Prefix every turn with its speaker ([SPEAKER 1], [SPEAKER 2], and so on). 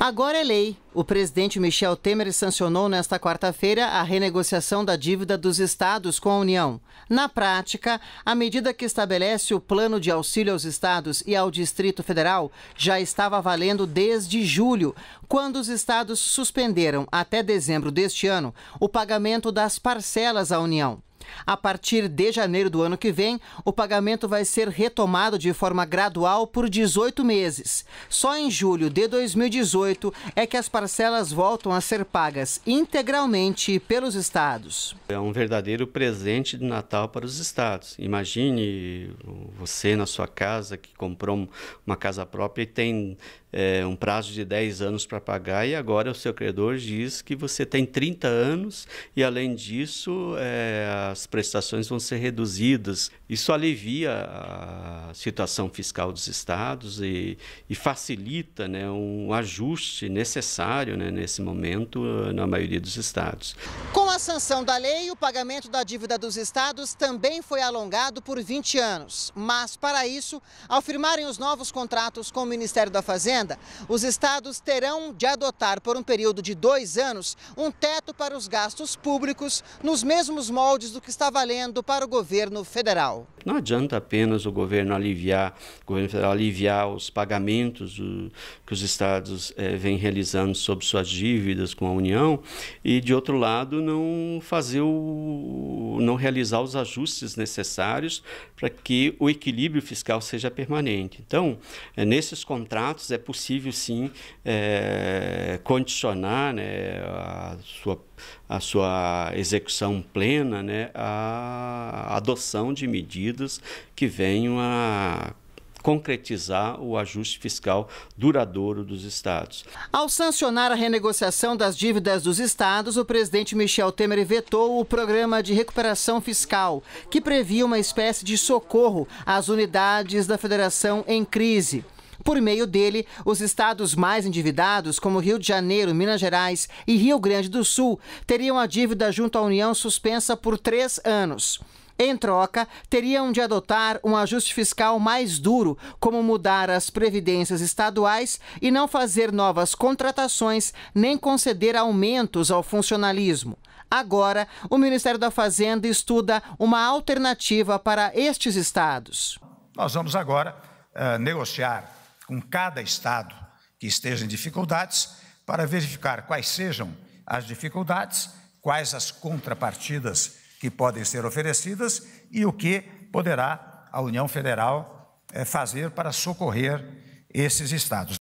[SPEAKER 1] Agora é lei. O presidente Michel Temer sancionou nesta quarta-feira a renegociação da dívida dos estados com a União. Na prática, a medida que estabelece o plano de auxílio aos estados e ao Distrito Federal já estava valendo desde julho, quando os estados suspenderam até dezembro deste ano o pagamento das parcelas à União. A partir de janeiro do ano que vem, o pagamento vai ser retomado de forma gradual por 18 meses. Só em julho de 2018 é que as parcelas voltam a ser pagas integralmente pelos estados.
[SPEAKER 2] É um verdadeiro presente de Natal para os estados. Imagine você na sua casa que comprou uma casa própria e tem é, um prazo de 10 anos para pagar e agora o seu credor diz que você tem 30 anos e, além disso, é, as prestações vão ser reduzidas. Isso alivia a situação fiscal dos estados e, e facilita né, um ajuste necessário né, nesse momento na maioria dos estados
[SPEAKER 1] sanção da lei, o pagamento da dívida dos estados também foi alongado por 20 anos. Mas, para isso, ao firmarem os novos contratos com o Ministério da Fazenda, os estados terão de adotar, por um período de dois anos, um teto para os gastos públicos, nos mesmos moldes do que está valendo para o governo federal.
[SPEAKER 2] Não adianta apenas o governo aliviar, o governo federal aliviar os pagamentos que os estados é, vêm realizando sobre suas dívidas com a União e, de outro lado, não não fazer o não realizar os ajustes necessários para que o equilíbrio fiscal seja permanente. Então, eh, nesses contratos é possível sim é, condicionar né, a sua a sua execução plena, né, a adoção de medidas que venham a concretizar o ajuste fiscal duradouro dos estados.
[SPEAKER 1] Ao sancionar a renegociação das dívidas dos estados, o presidente Michel Temer vetou o programa de recuperação fiscal, que previa uma espécie de socorro às unidades da federação em crise. Por meio dele, os estados mais endividados, como Rio de Janeiro, Minas Gerais e Rio Grande do Sul, teriam a dívida junto à União suspensa por três anos. Em troca, teriam de adotar um ajuste fiscal mais duro, como mudar as previdências estaduais e não fazer novas contratações nem conceder aumentos ao funcionalismo. Agora, o Ministério da Fazenda estuda uma alternativa para estes estados.
[SPEAKER 3] Nós vamos agora uh, negociar com cada estado que esteja em dificuldades para verificar quais sejam as dificuldades, quais as contrapartidas que podem ser oferecidas e o que poderá a União Federal eh, fazer para socorrer esses estados.